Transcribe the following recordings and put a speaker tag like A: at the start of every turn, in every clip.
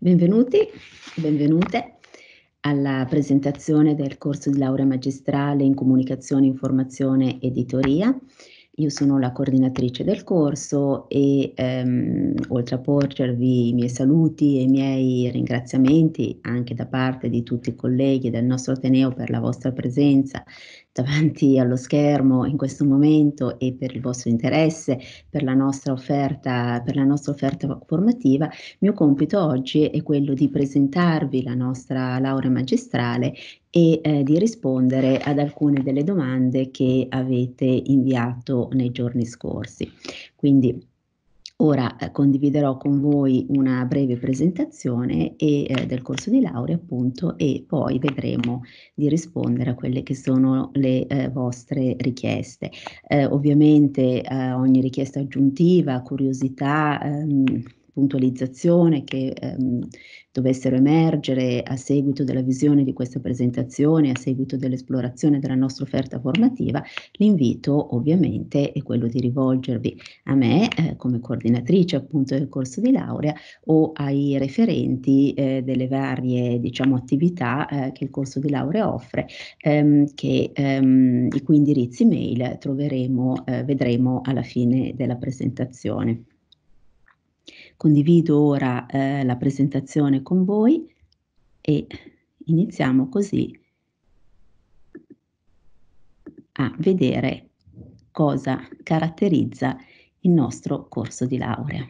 A: Benvenuti, benvenute alla presentazione del corso di laurea magistrale in comunicazione, informazione ed editoria. Io sono la coordinatrice del corso e ehm, oltre a porgervi i miei saluti e i miei ringraziamenti anche da parte di tutti i colleghi del nostro Ateneo per la vostra presenza davanti allo schermo in questo momento e per il vostro interesse, per la nostra offerta, per la nostra offerta formativa, il mio compito oggi è quello di presentarvi la nostra laurea magistrale e eh, di rispondere ad alcune delle domande che avete inviato nei giorni scorsi. Quindi Ora eh, condividerò con voi una breve presentazione e, eh, del corso di laurea appunto e poi vedremo di rispondere a quelle che sono le eh, vostre richieste. Eh, ovviamente eh, ogni richiesta aggiuntiva, curiosità, ehm, puntualizzazione che ehm, dovessero emergere a seguito della visione di questa presentazione, a seguito dell'esplorazione della nostra offerta formativa, l'invito ovviamente è quello di rivolgervi a me eh, come coordinatrice appunto del corso di laurea o ai referenti eh, delle varie diciamo, attività eh, che il corso di laurea offre, ehm, che, ehm, i cui indirizzi mail troveremo, eh, vedremo alla fine della presentazione. Condivido ora eh, la presentazione con voi e iniziamo così a vedere cosa caratterizza il nostro corso di laurea.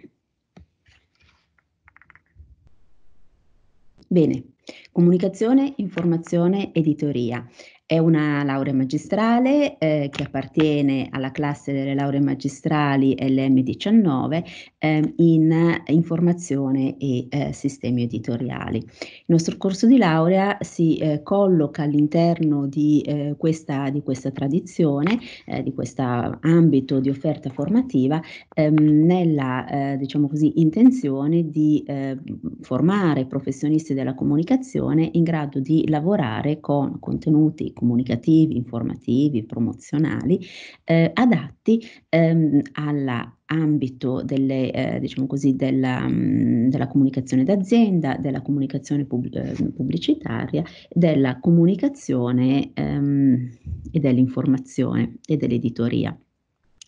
A: Bene, comunicazione, informazione editoria. È una laurea magistrale eh, che appartiene alla classe delle lauree magistrali LM19 ehm, eh, in informazione e eh, sistemi editoriali. Il nostro corso di laurea si eh, colloca all'interno di, eh, questa, di questa tradizione, eh, di questo ambito di offerta formativa, ehm, nella diciamo così, intenzione di ehm, formare professionisti della comunicazione in grado di lavorare con contenuti comunicativi, informativi, promozionali, eh, adatti ehm, all'ambito delle, eh, diciamo così, della, mm, della, comunicazione d'azienda, della comunicazione pub- ehm, pubblicitaria, della comunicazione ehm, e dell'informazione e dell'editoria.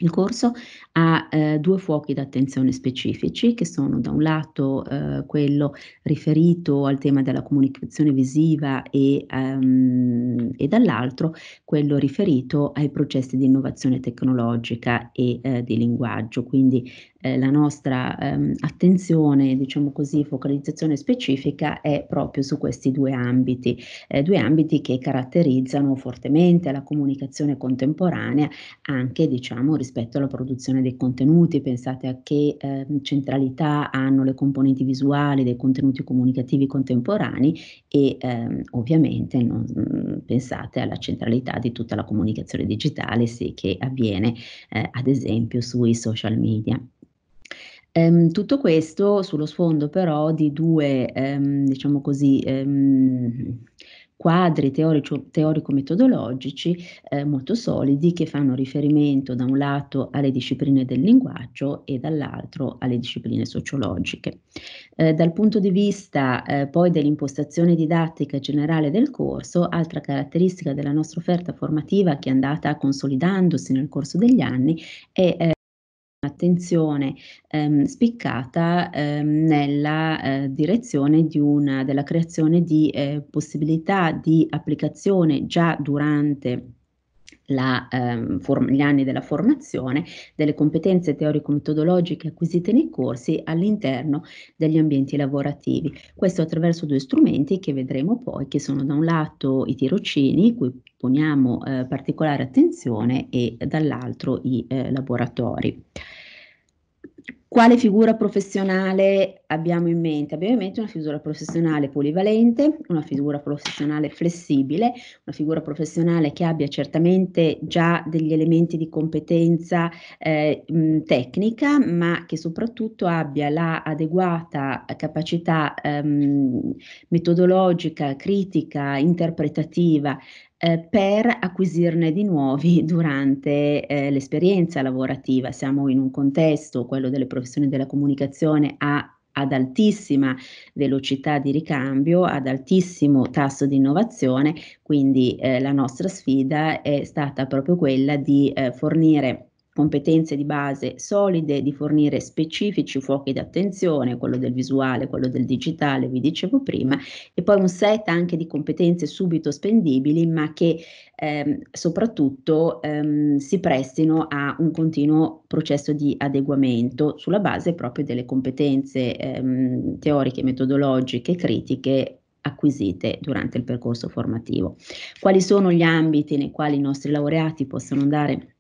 A: Il corso ha eh, due fuochi d'attenzione specifici che sono da un lato eh, quello riferito al tema della comunicazione visiva e, um, e, dall'altro quello riferito ai processi di innovazione tecnologica e eh, di linguaggio, quindi eh, la nostra ehm, attenzione, diciamo così, focalizzazione specifica è proprio su questi due ambiti, eh, due ambiti che caratterizzano fortemente la comunicazione contemporanea anche diciamo rispetto alla produzione dei contenuti, pensate a che eh, centralità hanno le componenti visuali dei contenuti comunicativi contemporanei e ehm, ovviamente non, mm, pensate alla centralità di tutta la comunicazione digitale sì, che avviene eh, ad esempio sui social media. Ehm, tutto questo sullo sfondo però di due, ehm, diciamo così, ehm, quadri teorico, teorico-metodologici eh, molto solidi che fanno riferimento da un lato alle discipline del linguaggio e dall'altro alle discipline sociologiche. Eh, dal punto di vista eh, poi dell'impostazione didattica generale del corso, altra caratteristica della nostra offerta formativa che è andata consolidandosi nel corso degli anni è eh, attenzione ehm, spiccata ehm, nella eh, direzione di una, della creazione di eh, possibilità di applicazione già durante la, ehm, form- gli anni della formazione, delle competenze teorico-metodologiche acquisite nei corsi all'interno degli ambienti lavorativi. Questo attraverso due strumenti che vedremo poi, che sono da un lato i tirocini, cui poniamo eh, particolare attenzione, e dall'altro i eh, laboratori. Quale figura professionale abbiamo in mente? Abbiamo in mente una figura professionale polivalente, una figura professionale flessibile, una figura professionale che abbia certamente già degli elementi di competenza eh, mh, tecnica, ma che soprattutto abbia la adeguata capacità ehm, metodologica, critica, interpretativa eh, per acquisirne di nuovi durante eh, l'esperienza lavorativa. Siamo in un contesto, quello delle professioni della comunicazione, a ad altissima velocità di ricambio, ad altissimo tasso di innovazione, quindi eh, la nostra sfida è stata proprio quella di eh, fornire competenze di base solide, di fornire specifici fuochi d'attenzione, quello del visuale, quello del digitale, vi dicevo prima, e poi un set anche di competenze subito spendibili, ma che ehm, soprattutto ehm, si prestino a un continuo processo di adeguamento sulla base proprio delle competenze ehm, teoriche, metodologiche, critiche acquisite durante il percorso formativo. Quali sono gli ambiti nei quali i nostri laureati possono andare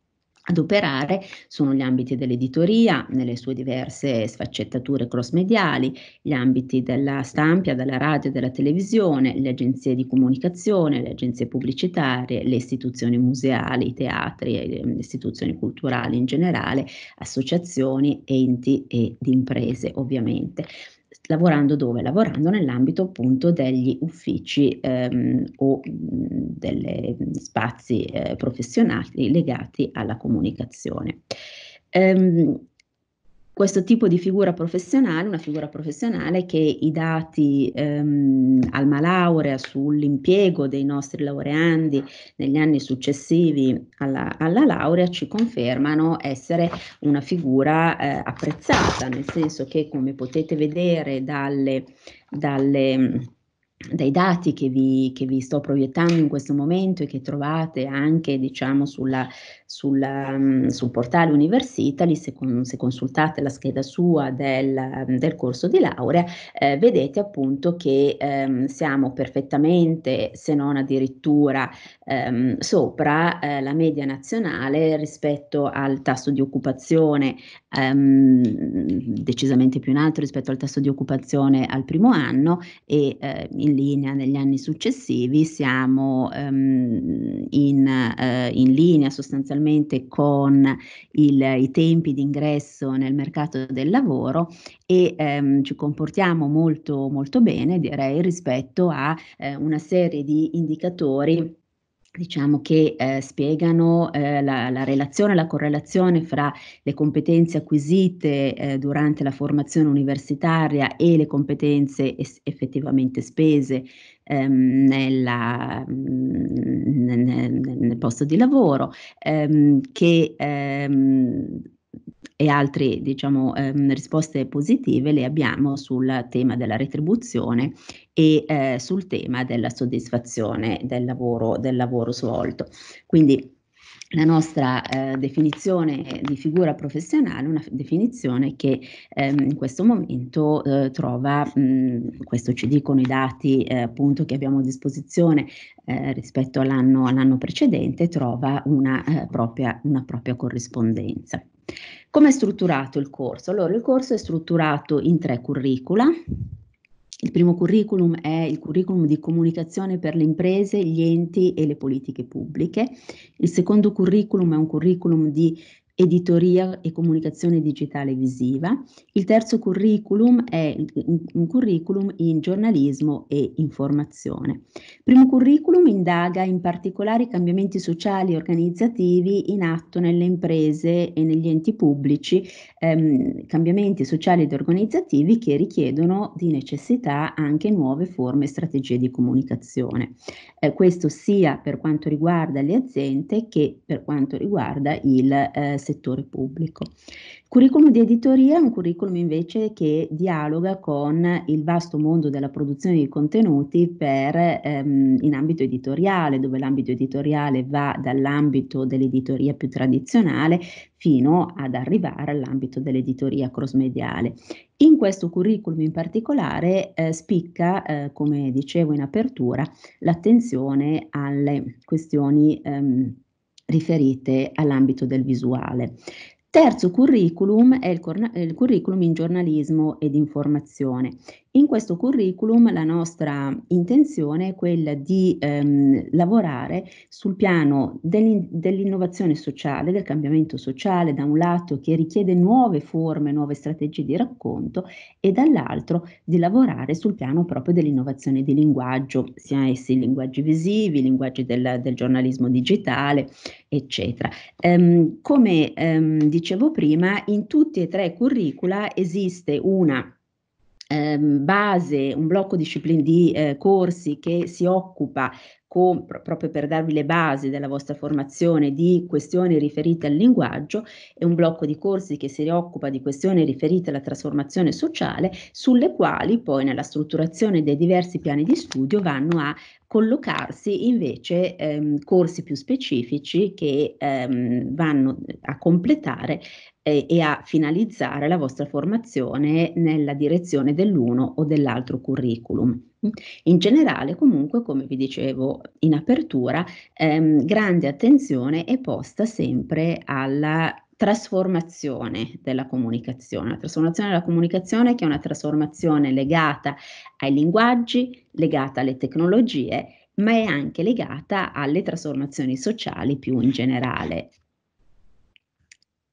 A: ad operare sono gli ambiti dell'editoria, nelle sue diverse sfaccettature cross-mediali, gli ambiti della stampa, della radio, e della televisione, le agenzie di comunicazione, le agenzie pubblicitarie, le istituzioni museali, i teatri, eh, le istituzioni culturali in generale, associazioni, enti ed imprese ovviamente lavorando dove? Lavorando nell'ambito appunto degli uffici ehm, o mhmm, degli mhmm, spazi eh, professionali legati alla comunicazione. Ehm, questo tipo di figura professionale, una figura professionale che i dati ehm, Alma Laurea sull'impiego dei nostri laureandi negli anni successivi alla, alla laurea ci confermano essere una figura eh, apprezzata, nel senso che come potete vedere dalle, dalle dai dati che vi, che vi, sto proiettando in questo momento e che trovate anche diciamo, sulla, sul, mm, sul portale Universitali, se, con, se, consultate la scheda sua del, mm, del corso di laurea, eh, vedete appunto che ehm, siamo perfettamente, se non addirittura ehm, sopra eh, la media nazionale rispetto al tasso di occupazione ehm, decisamente più in alto rispetto al tasso di occupazione al primo anno e eh, in linea negli anni successivi siamo ehm, in, eh, in linea sostanzialmente specialmente con il, i tempi di ingresso nel mercato del lavoro e ehm, ci comportiamo molto, molto bene, direi, rispetto a eh, una serie di indicatori diciamo che eh, spiegano eh, la, la, relazione, la correlazione fra le competenze acquisite eh, durante la formazione universitaria e le competenze es- effettivamente spese ehm, nella, mm, nel, nel, posto di lavoro, ehm, che ehm, e altre diciamo, ehm, risposte positive le abbiamo sul tema della retribuzione e eh, sul tema della soddisfazione del lavoro, del lavoro svolto. Quindi la nostra eh, definizione di figura professionale, una definizione che ehm, in questo momento eh, trova, mh, questo ci dicono i dati eh, appunto che abbiamo a disposizione eh, rispetto all'anno, all precedente, trova una, eh, propria, una propria corrispondenza. Come è strutturato il corso? Allora, il corso è strutturato in tre curricula, il primo curriculum è il curriculum di comunicazione per le imprese, gli enti e le politiche pubbliche. Il secondo curriculum è un curriculum di editoria e comunicazione digitale visiva. Il terzo curriculum è un curriculum in giornalismo e informazione. Il primo curriculum indaga in particolare i cambiamenti sociali e organizzativi in atto nelle imprese e negli enti pubblici, ehm, cambiamenti sociali ed organizzativi che richiedono di necessità anche nuove forme e strategie di comunicazione. Eh, questo sia per quanto riguarda le aziende che per quanto riguarda il eh, settore pubblico. Il curriculum di editoria è un curriculum invece che dialoga con il vasto mondo della produzione di contenuti per, ehm, in ambito editoriale, dove l'ambito editoriale va dall'ambito dell'editoria più tradizionale fino ad arrivare all'ambito dell'editoria crossmediale. In questo curriculum in particolare eh, spicca, eh, come dicevo in apertura, l'attenzione alle questioni ehm, riferite all'ambito del visuale. Terzo curriculum è il, il curriculum in giornalismo ed informazione, in questo curriculum la nostra intenzione è quella di ehm, lavorare sul piano dell'in- dell'innovazione sociale, del cambiamento sociale, da un lato che richiede nuove forme, nuove strategie di racconto e dall'altro di lavorare sul piano proprio dell'innovazione di linguaggio, sia essi linguaggi visivi, linguaggi del, del giornalismo digitale, eccetera. Ehm, come ehm, dicevo prima, in tutti e tre i curricula esiste una Ehm, base, un blocco disciplin- di eh, corsi che si occupa con, proprio per darvi le basi della vostra formazione di questioni riferite al linguaggio e un blocco di corsi che si occupa di questioni riferite alla trasformazione sociale, sulle quali poi nella strutturazione dei diversi piani di studio vanno a collocarsi invece ehm, corsi più specifici che ehm, vanno a completare eh, e a finalizzare la vostra formazione nella direzione dell'uno o dell'altro curriculum. In generale, comunque, come vi dicevo in apertura, ehm, grande attenzione è posta sempre alla trasformazione della comunicazione, la trasformazione della comunicazione che è una trasformazione legata ai linguaggi, legata alle tecnologie, ma è anche legata alle trasformazioni sociali più in generale.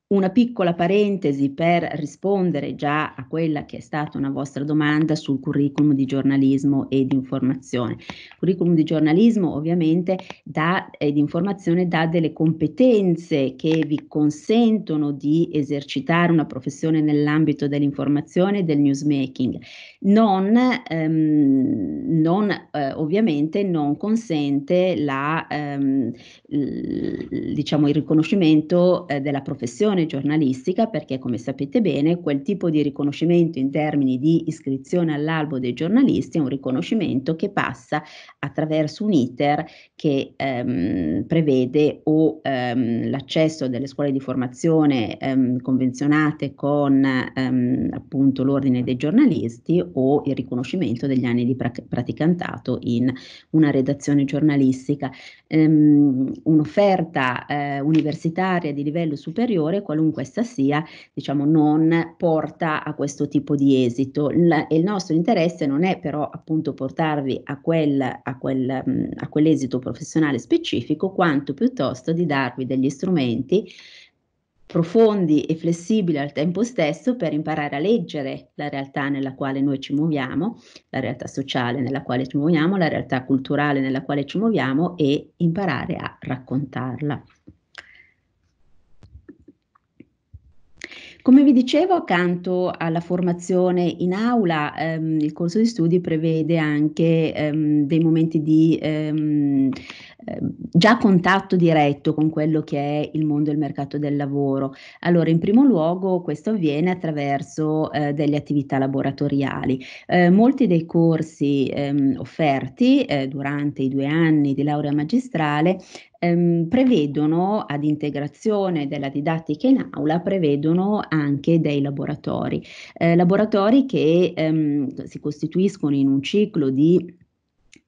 A: Una piccola parentesi per rispondere già a quella che è stata una vostra domanda sul curriculum di giornalismo e di informazione. Curriculum di giornalismo ovviamente dà, e di informazione dà delle competenze che vi consentono di esercitare una professione nell'ambito dell'informazione e del newsmaking non, ehm, non eh, ovviamente non consente la, ehm, l, diciamo, il riconoscimento eh, della professione giornalistica perché come sapete bene quel tipo di riconoscimento in termini di iscrizione all'albo dei giornalisti è un riconoscimento che passa attraverso un iter che ehm, prevede o ehm, l'accesso delle scuole di formazione ehm, convenzionate con ehm, appunto l'ordine dei giornalisti o il riconoscimento degli anni di pra- praticantato in una redazione giornalistica. Um, un'offerta eh, universitaria di livello superiore, qualunque essa sia, diciamo, non porta a questo tipo di esito. L- il nostro interesse non è però appunto portarvi a, quel, a, quel, mh, mm, a quell'esito professionale specifico, quanto piuttosto di darvi degli strumenti profondi e flessibili al tempo stesso per imparare a leggere la realtà nella quale noi ci muoviamo, la realtà sociale nella quale ci muoviamo, la realtà culturale nella quale ci muoviamo e imparare a raccontarla. Come vi dicevo, accanto alla formazione in aula, ehm, il corso di studi prevede anche ehm, dei momenti di ehm, Ehm, già contatto diretto con quello che è il mondo del mercato del lavoro. Allora, in primo luogo questo avviene attraverso eh, delle attività laboratoriali. Eh, molti dei corsi ehm, offerti eh, durante i due anni di laurea magistrale ehm, prevedono ad integrazione della didattica in aula, prevedono anche dei laboratori, eh, laboratori che ehm, si costituiscono in un ciclo di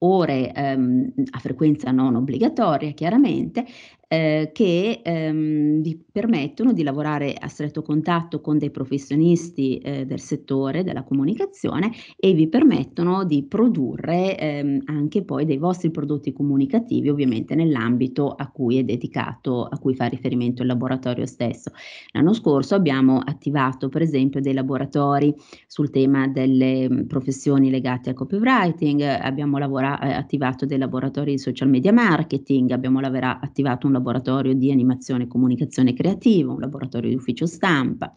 A: ore ehm, a frequenza non obbligatoria chiaramente, eh, che ehm, vi permettono di lavorare a stretto contatto con dei professionisti eh, del settore della comunicazione e vi permettono di produrre ehm, anche poi dei vostri prodotti comunicativi, ovviamente nell'ambito a cui è dedicato, a cui fa riferimento il laboratorio stesso. L'anno scorso abbiamo attivato per esempio dei laboratori sul tema delle mm, professioni legate al copywriting, abbiamo lavora- eh, attivato dei laboratori di social media marketing, abbiamo lavora- attivato un laboratorio laboratorio di animazione e comunicazione creativa, un laboratorio di ufficio stampa,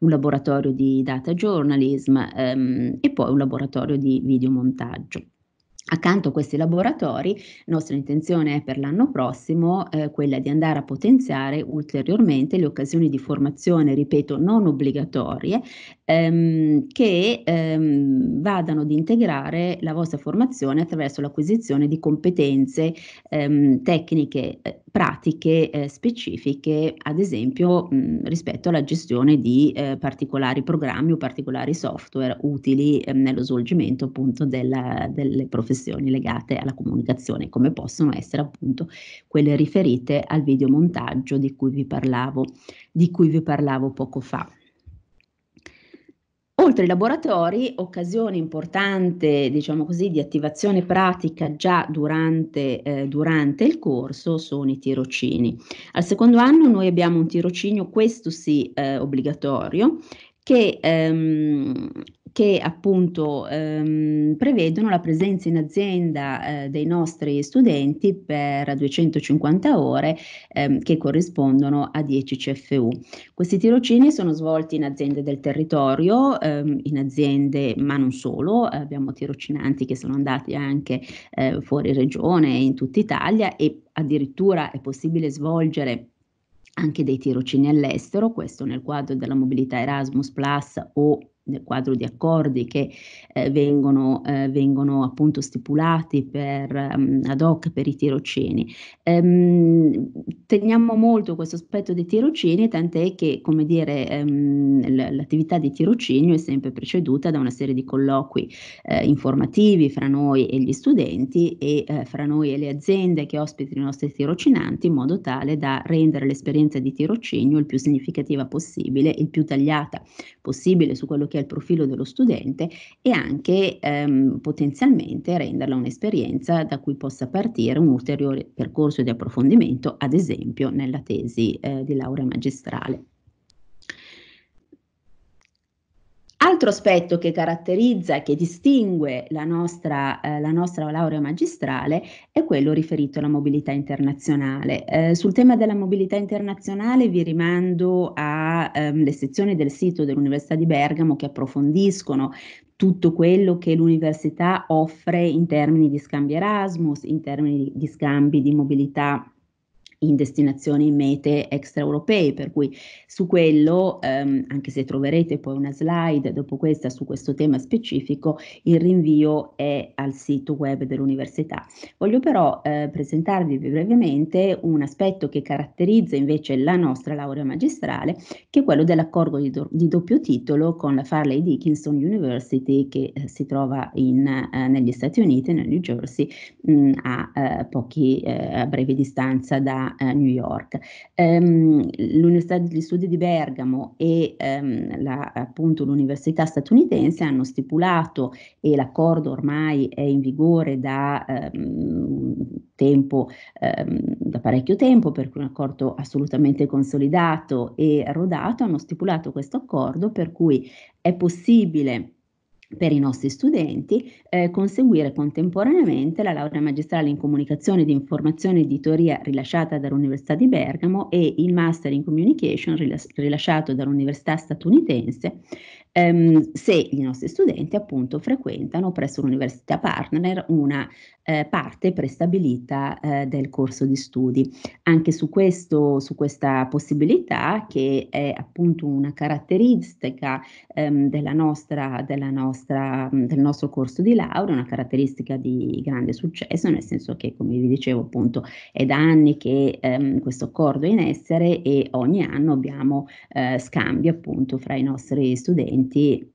A: un laboratorio di data journalism ehm, e poi un laboratorio di videomontaggio. Accanto a questi laboratori, nostra intenzione è per l'anno prossimo eh, quella di andare a potenziare ulteriormente le occasioni di formazione, ripeto, non obbligatorie, ehm, che ehm, vadano ad integrare la vostra formazione attraverso l'acquisizione di competenze ehm, tecniche, eh, pratiche eh, specifiche, ad esempio mh, mm, rispetto alla gestione di eh, particolari programmi o particolari software utili ehm, nello svolgimento appunto della, delle professioni legate alla comunicazione, come possono essere appunto quelle riferite al videomontaggio di cui vi parlavo, di cui vi parlavo poco fa. Inoltre i laboratori, occasione importante diciamo così, di attivazione pratica già durante, eh, durante, il corso, sono i tirocini. Al secondo anno noi abbiamo un tirocinio, questo sì, eh, obbligatorio, che, ehm, che appunto ehm, prevedono la presenza in azienda eh, dei nostri studenti per 250 ore ehm, che corrispondono a 10 CFU. Questi tirocini sono svolti in aziende del territorio, ehm, in aziende ma non solo, abbiamo tirocinanti che sono andati anche eh, fuori regione in tutta Italia e addirittura è possibile svolgere anche dei tirocini all'estero, questo nel quadro della mobilità Erasmus Plus o nel quadro di accordi che eh, vengono, eh, vengono, appunto stipulati per, um, ad hoc per i tirocini. Ehm, teniamo molto questo aspetto dei tirocini, tant'è che come dire, ehm, l'attività di tirocinio è sempre preceduta da una serie di colloqui eh, informativi fra noi e gli studenti e eh, fra noi e le aziende che ospitano i nostri tirocinanti in modo tale da rendere l'esperienza di tirocinio il più significativa possibile, il più tagliata possibile su quello che anche al profilo dello studente e anche ehm, potenzialmente renderla un'esperienza da cui possa partire un ulteriore percorso di approfondimento, ad esempio nella tesi eh, di laurea magistrale. L'altro aspetto che caratterizza, che distingue la nostra, eh, la nostra, laurea magistrale è quello riferito alla mobilità internazionale. Eh, sul tema della mobilità internazionale vi rimando alle ehm, sezioni del sito dell'Università di Bergamo che approfondiscono tutto quello che l'università offre in termini di scambi Erasmus, in termini di scambi di mobilità in destinazioni mete extraeuropee, per cui su quello, ehm, anche se troverete poi una slide dopo questa su questo tema specifico, il rinvio è al sito web dell'università. Voglio però eh, presentarvi brevemente un aspetto che caratterizza invece la nostra laurea magistrale, che è quello dell'accordo di, do di doppio titolo con la Farley Dickinson University che eh, si trova in, eh, negli Stati Uniti, nel New Jersey, mh, mm, a, eh, pochi, eh, a breve distanza da a, New York. Um, L'Università degli Studi di Bergamo e um, la, appunto l'Università statunitense hanno stipulato, e l'accordo ormai è in vigore da um, tempo, da parecchio tempo, per cui un accordo assolutamente consolidato e rodato, hanno stipulato questo accordo per cui è possibile per i nostri studenti eh, conseguire contemporaneamente la laurea magistrale in comunicazione di informazione e editoria rilasciata dall'Università di Bergamo e il master in communication rilas- rilasciato dall'Università statunitense ehm, se i nostri studenti appunto frequentano presso l'università partner una eh, parte prestabilita eh, del corso di studi. Anche su, questo, su questa possibilità che è appunto una caratteristica ehm, della nostra, della nostra, mm, del nostro corso di laurea, una caratteristica di grande successo, nel senso che come vi dicevo appunto è da anni che ehm, questo accordo è in essere e ogni anno abbiamo eh, scambi appunto fra i nostri studenti studenti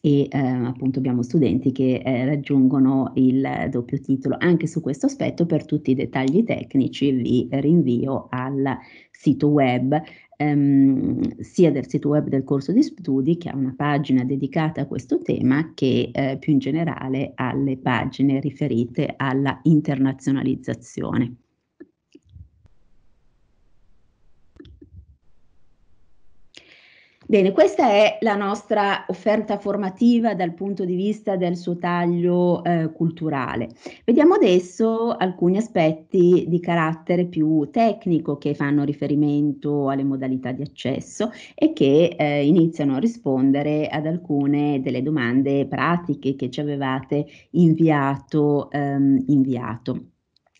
A: e eh, appunto abbiamo studenti che eh, raggiungono il doppio titolo. Anche su questo aspetto per tutti i dettagli tecnici vi rinvio al sito web ehm, sia del sito web del corso di studi che ha una pagina dedicata a questo tema che eh, più in generale alle pagine riferite alla internazionalizzazione. Bene, questa è la nostra offerta formativa dal punto di vista del suo taglio eh, culturale. Vediamo adesso alcuni aspetti di carattere più tecnico che fanno riferimento alle modalità di accesso e che eh, iniziano a rispondere ad alcune delle domande pratiche che ci avevate inviato. Ehm, inviato.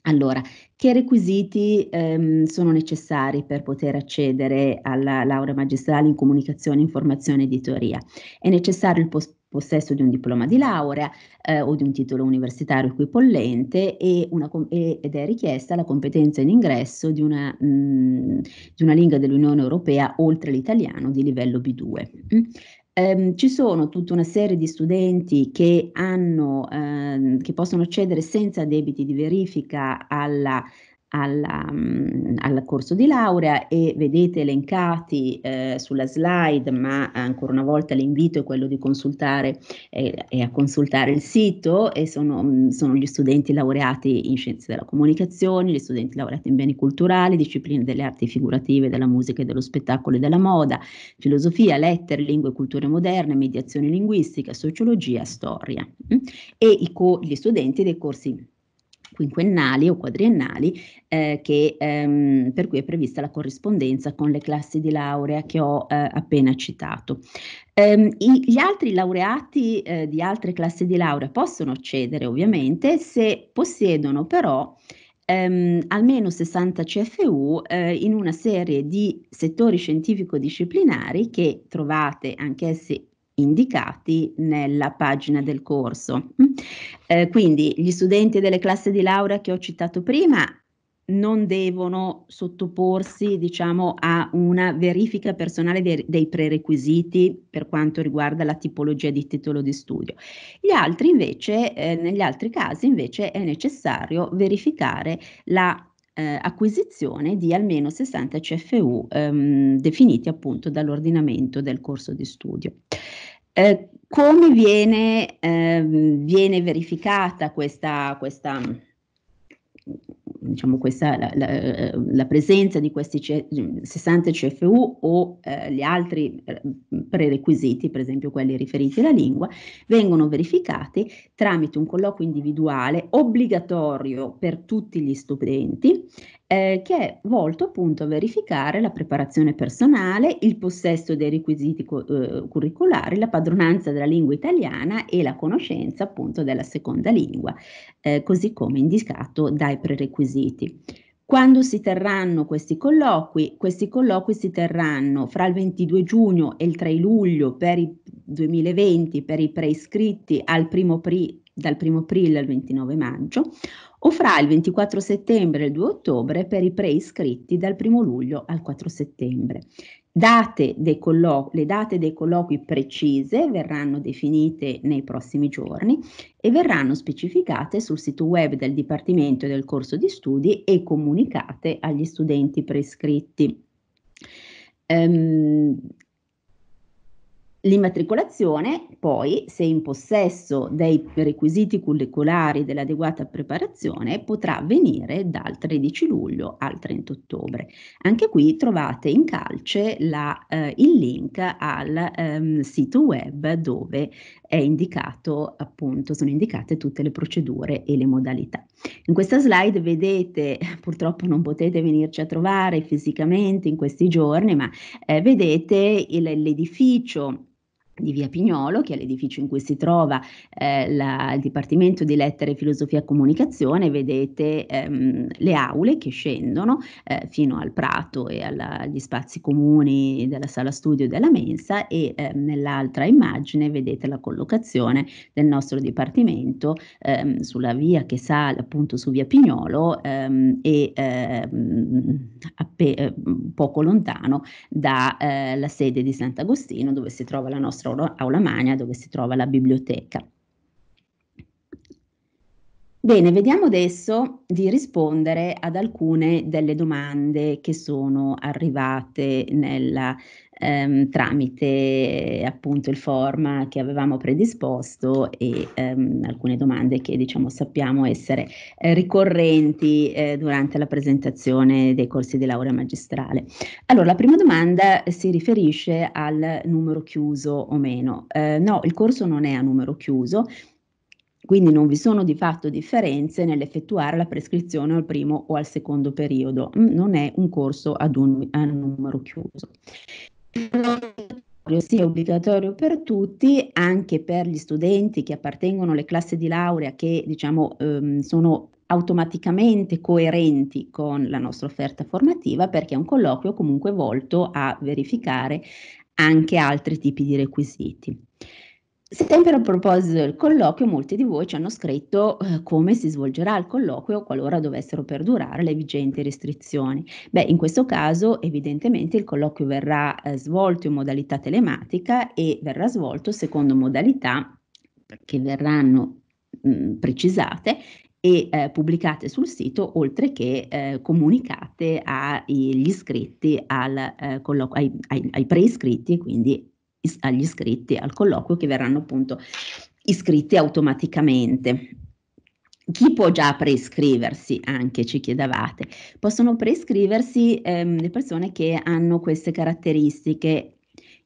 A: Allora, che requisiti ehm, sono necessari per poter accedere alla laurea magistrale in comunicazione, informazione e editoria? È necessario il pos- possesso di un diploma di laurea eh, o di un titolo universitario equipollente e una, ed è richiesta la competenza in ingresso di una, mh, mm, di una lingua dell'Unione Europea oltre l'italiano di livello B2. Mm. Um, ci sono tutta una serie di studenti che, hanno, um, che possono accedere senza debiti di verifica alla alla, mm, al corso di laurea e vedete elencati eh, sulla slide, ma ancora una volta l'invito è quello di consultare eh, e eh, a consultare il sito e sono, mm, sono, gli studenti laureati in scienze della comunicazione, gli studenti laureati in beni culturali, discipline delle arti figurative, della musica e dello spettacolo e della moda, filosofia, lettere, lingue e culture moderne, mediazione linguistica, sociologia, storia mm? e co- gli studenti dei corsi quinquennali o quadriennali eh, che, ehm, per cui è prevista la corrispondenza con le classi di laurea che ho eh, appena citato. Ehm, i, gli altri laureati eh, di altre classi di laurea possono accedere ovviamente se possiedono però ehm, almeno 60 CFU eh, in una serie di settori scientifico-disciplinari che trovate anch'essi indicati nella pagina del corso. Mm. Eh, quindi gli studenti delle classi di laurea che ho citato prima non devono sottoporsi diciamo, a una verifica personale dei, dei, prerequisiti per quanto riguarda la tipologia di titolo di studio. Altri invece, eh, negli altri casi invece è necessario verificare la eh, acquisizione di almeno 60 CFU ehm, definiti appunto dall'ordinamento del corso di studio. Eh, come viene, ehm, viene verificata questa, questa diciamo, questa, la, la, eh, la, presenza di questi 60 CFU o eh, gli altri eh, prerequisiti, per esempio quelli riferiti alla lingua, vengono verificati tramite un colloquio individuale obbligatorio per tutti gli studenti eh, che è volto appunto a verificare la preparazione personale, il possesso dei requisiti eh, curricolari, la padronanza della lingua italiana e la conoscenza appunto della seconda lingua, eh, così come indicato dai prerequisiti. Quando si terranno questi colloqui? Questi colloqui si terranno fra il 22 giugno e il 3 luglio per i 2020 per i preiscritti al primo pri, dal 1 aprile al 29 maggio o fra il 24 settembre e il 2 ottobre per i preiscritti dal 1 luglio al 4 settembre. Date le date dei colloqui precise verranno definite nei prossimi giorni e verranno specificate sul sito web del Dipartimento del corso di studi e comunicate agli studenti prescritti. Um, L'immatricolazione, poi, se in possesso dei requisiti curriculari dell'adeguata preparazione, potrà avvenire dal 13 luglio al 30 ottobre. Anche qui trovate in calce la, eh, il link al ehm, sito web dove indicato, appunto, sono indicate tutte le procedure e le modalità. In questa slide vedete, purtroppo non potete venirci a trovare fisicamente in questi giorni, ma eh, vedete il, l'edificio di via Pignolo, che è l'edificio in cui si trova eh, la, il Dipartimento di Lettere, Filosofia e Comunicazione, vedete ehm, le aule che scendono eh, fino al prato e alla, agli spazi comuni della sala studio e della mensa e eh, nell'altra immagine vedete la collocazione del nostro Dipartimento ehm, sulla via che sale appunto su via Pignolo ehm, e ehm, ehm, poco lontano dalla eh, sede di Sant'Agostino dove si trova la nostra nostra aula magna dove si trova la biblioteca. Bene, vediamo adesso di rispondere ad alcune delle domande che sono arrivate nella ehm, tramite appunto il form che avevamo predisposto e ehm, alcune domande che diciamo sappiamo essere eh, ricorrenti eh, durante la presentazione dei corsi di laurea magistrale. Allora, la prima domanda si riferisce al numero chiuso o meno. Eh, no, il corso non è a numero chiuso, quindi non vi sono di fatto differenze nell'effettuare la prescrizione al primo o al secondo periodo, mm, non è un corso ad un, a numero chiuso sia obbligatorio per tutti, anche per gli studenti che appartengono alle classi di laurea che diciamo ehm, sono automaticamente coerenti con la nostra offerta formativa perché è un colloquio comunque volto a verificare anche altri tipi di requisiti. Sempre a proposito del colloquio, molti di voi ci hanno scritto eh, come si svolgerà il colloquio qualora dovessero perdurare le vigenti restrizioni. Beh, in questo caso evidentemente il colloquio verrà eh, svolto in modalità telematica e verrà svolto secondo modalità che verranno mh, mm, precisate e eh, pubblicate sul sito, oltre che eh, comunicate agli iscritti al, eh, colloquio, ai, ai, ai preiscritti e quindi is- agli iscritti al colloquio che verranno appunto iscritti automaticamente. Chi può già prescriversi? Anche ci chiedevate. Possono prescriversi ehm, le persone che hanno queste caratteristiche,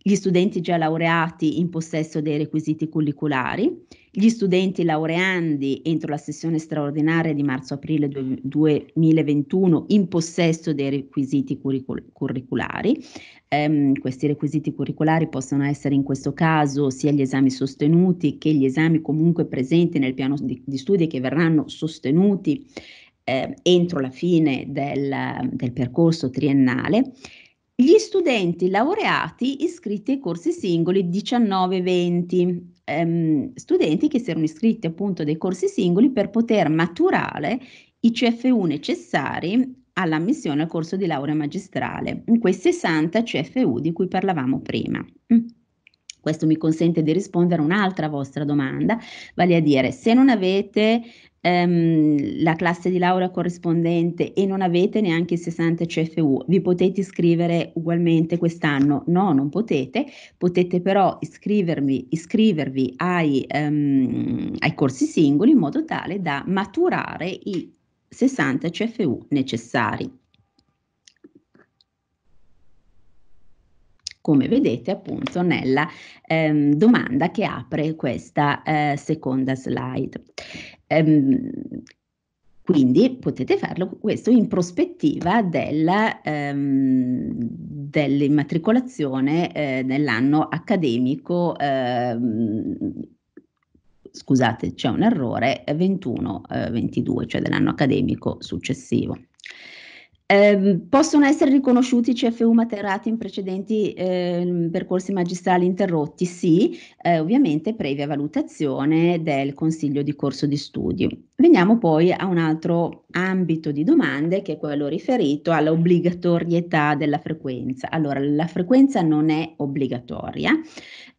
A: gli studenti già laureati in possesso dei requisiti curriculari, gli studenti laureandi entro la sessione straordinaria di marzo-aprile 2021 in possesso dei requisiti curricul- curriculari. Ehm, questi requisiti curriculari possono essere in questo caso sia gli esami sostenuti che gli esami comunque presenti nel piano di, di studi che verranno sostenuti eh, entro la fine del, del percorso triennale. Gli studenti laureati iscritti ai corsi singoli 19-20 ehm, studenti che si erano iscritti appunto a dei corsi singoli per poter maturare i CFU necessari all'ammissione al corso di laurea magistrale, in quei 60 CFU di cui parlavamo prima. Mm. Questo mi consente di rispondere a un'altra vostra domanda, vale a dire se non avete ehm, la classe di laurea corrispondente e non avete neanche i 60 CFU, vi potete iscrivere ugualmente quest'anno? No, non potete, potete però iscrivervi ai, ehm, ai corsi singoli in modo tale da maturare i 60 CFU necessari. come vedete appunto nella ehm, domanda che apre questa eh, seconda slide. Ehm, quindi potete farlo questo in prospettiva della, ehm, dell'immatricolazione eh, nell'anno accademico, ehm, scusate c'è un errore, 21-22, eh, cioè dell'anno accademico successivo. Eh, possono essere riconosciuti CFU cioè materati in precedenti eh, percorsi magistrali interrotti? Sì, eh, ovviamente previa valutazione del consiglio di corso di studio. Veniamo poi a un altro ambito di domande che è quello riferito all'obbligatorietà della frequenza. Allora, la frequenza non è obbligatoria,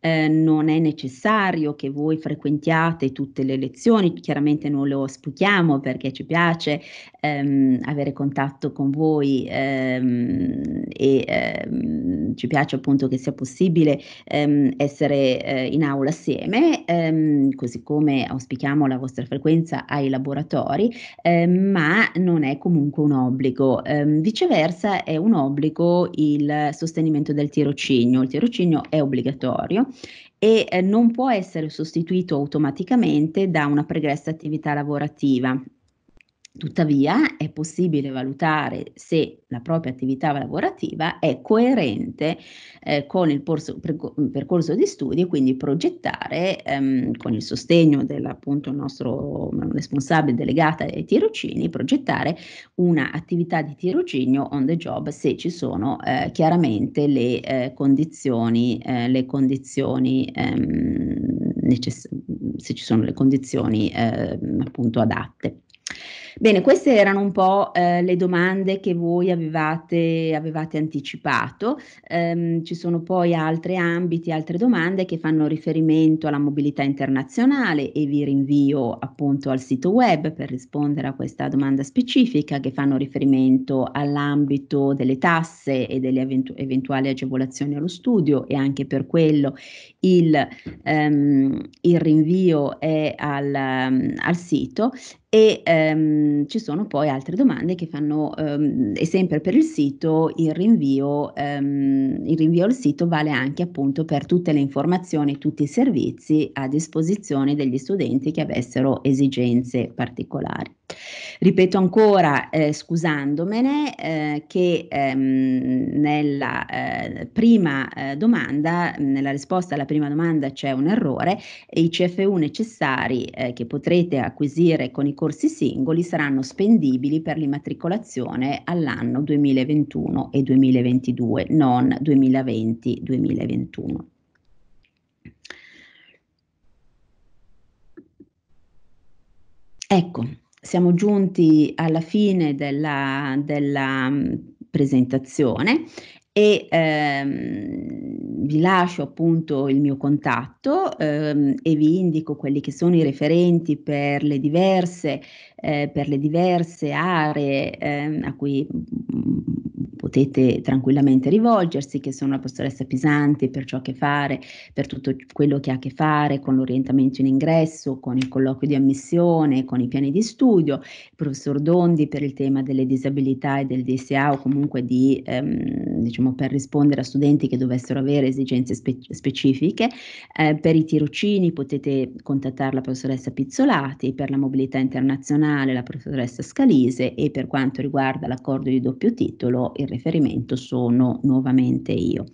A: eh, non è necessario che voi frequentiate tutte le lezioni, chiaramente non lo spuchiamo perché ci piace ehm, avere contatto con voi ehm, e ehm, ci piace appunto che sia possibile ehm, essere eh, in aula assieme, ehm, così come auspichiamo la vostra frequenza ai laboratori, ehm, ma ma non è comunque un obbligo. Eh, viceversa è un obbligo il sostenimento del tirocinio. Il tirocinio è obbligatorio e eh, non può essere sostituito automaticamente da una pregressa attività lavorativa Tuttavia è possibile valutare se la propria attività lavorativa è coerente eh, con il porso, percorso di studi e quindi progettare ehm, con il sostegno del nostro mm, responsabile delegata ai tirocini, progettare un'attività di tirocinio on the job se ci sono eh, chiaramente le eh, condizioni, eh, le condizioni ehm, necess- se ci sono le condizioni ehm, appunto adatte. Bene, queste erano un po' eh, le domande che voi avevate, avevate anticipato. Ehm, ci sono poi altri ambiti, altre domande che fanno riferimento alla mobilità internazionale e vi rinvio appunto al sito web per rispondere a questa domanda specifica che fanno riferimento all'ambito delle tasse e delle eventu- eventuali agevolazioni allo studio e anche per quello il, ehm, il rinvio è al, ehm, al sito e ehm, Ehm, ci sono poi altre domande che fanno, ehm, e sempre per il sito, il rinvio, ehm, il rinvio al sito vale anche appunto per tutte le informazioni, tutti i servizi a disposizione degli studenti che avessero esigenze particolari. Ripeto ancora, eh, scusandomene, eh, che ehm, nella eh, prima eh, domanda, nella risposta alla prima domanda c'è un errore e i CFU necessari eh, che potrete acquisire con i corsi singoli saranno spendibili per l'immatricolazione all'anno 2021 e 2022, non 2020-2021. Ecco, siamo giunti alla fine della, della mm, presentazione e ehm, vi lascio appunto il mio contatto ehm, e vi indico quelli che sono i referenti per le diverse eh, per le diverse aree eh, a cui mm, mm, potete tranquillamente rivolgersi, che sono la professoressa Pisanti per ciò che fare, per tutto quello che ha a che fare con l'orientamento in ingresso, con il colloquio di ammissione, con i piani di studio, il professor Dondi per il tema delle disabilità e del DSA o comunque di, ehm, diciamo, per rispondere a studenti che dovessero avere esigenze spe- specifiche, eh, per i tirocini potete contattare la professoressa Pizzolati, per la mobilità internazionale nazionale la professoressa Scalise e per quanto riguarda l'accordo di doppio titolo il riferimento sono nuovamente io.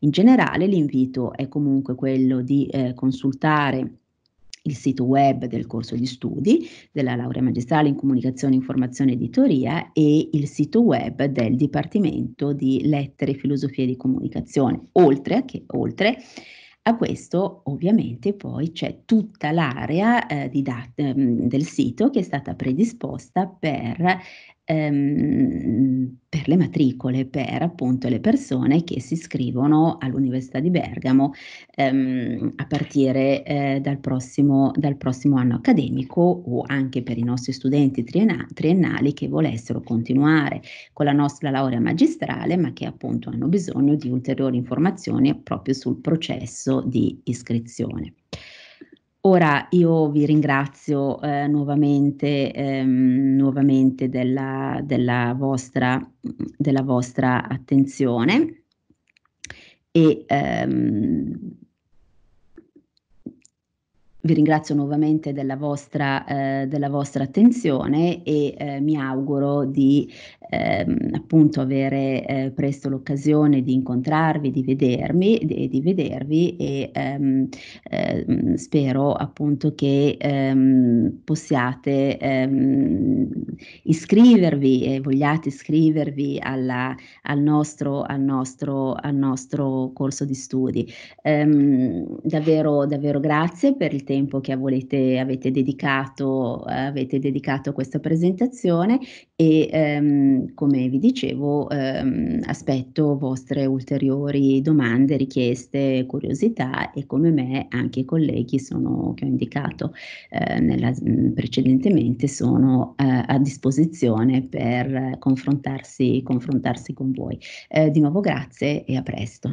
A: In generale l'invito è comunque quello di eh, consultare il sito web del corso di studi della laurea magistrale in comunicazione, informazione e editoria e il sito web del Dipartimento di Lettere, Filosofia e di Comunicazione, oltre che oltre a questo ovviamente poi c'è tutta l'area eh, didat- mm, del sito che è stata predisposta per ehm, per le matricole, per appunto le persone che si iscrivono all'Università di Bergamo ehm, a partire eh, dal, prossimo, dal, prossimo, anno accademico o anche per i nostri studenti trienna- triennali che volessero continuare con la nostra laurea magistrale ma che appunto hanno bisogno di ulteriori informazioni proprio sul processo di iscrizione. Ora io vi ringrazio eh, nuovamente, ehm, nuovamente della, della, vostra, della vostra attenzione e ehm, vi ringrazio nuovamente della vostra, eh, della vostra attenzione e eh, mi auguro di ehm, appunto avere eh, presto l'occasione di incontrarvi, di vedermi e di vedervi e ehm, ehm, spero appunto che ehm, possiate ehm, iscrivervi e vogliate iscrivervi alla, al, nostro, al, nostro, al, nostro, corso di studi. Ehm, davvero, davvero grazie per il tempo tempo che volete, avete, dedicato, eh, avete, dedicato, a questa presentazione e ehm, come vi dicevo ehm, aspetto vostre ulteriori domande, richieste, curiosità e come me anche i colleghi sono, che ho indicato eh, nella, precedentemente sono eh, a disposizione per confrontarsi, confrontarsi con voi. Eh, di nuovo grazie e a presto.